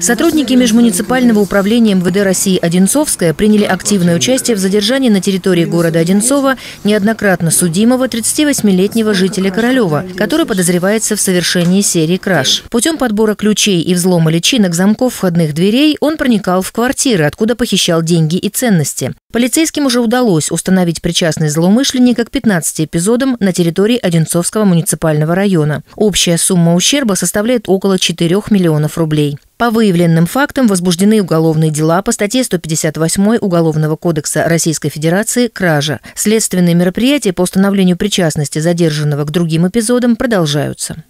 Сотрудники межмуниципального управления МВД России Одинцовская приняли активное участие в задержании на территории города Одинцова неоднократно судимого 38-летнего жителя Королева, который подозревается в совершении серии краж. Путем подбора ключей и взлома личинок замков входных дверей он проникал в квартиры, откуда похищал деньги и ценности. Полицейским уже удалось установить причастность злоумышленника к 15 эпизодам на территории Одинцовского муниципального района. Общая сумма ущерба составляет около 4 миллионов рублей. По выявленным фактам возбуждены уголовные дела по статье 158 Уголовного кодекса Российской Федерации «Кража». Следственные мероприятия по установлению причастности задержанного к другим эпизодам продолжаются.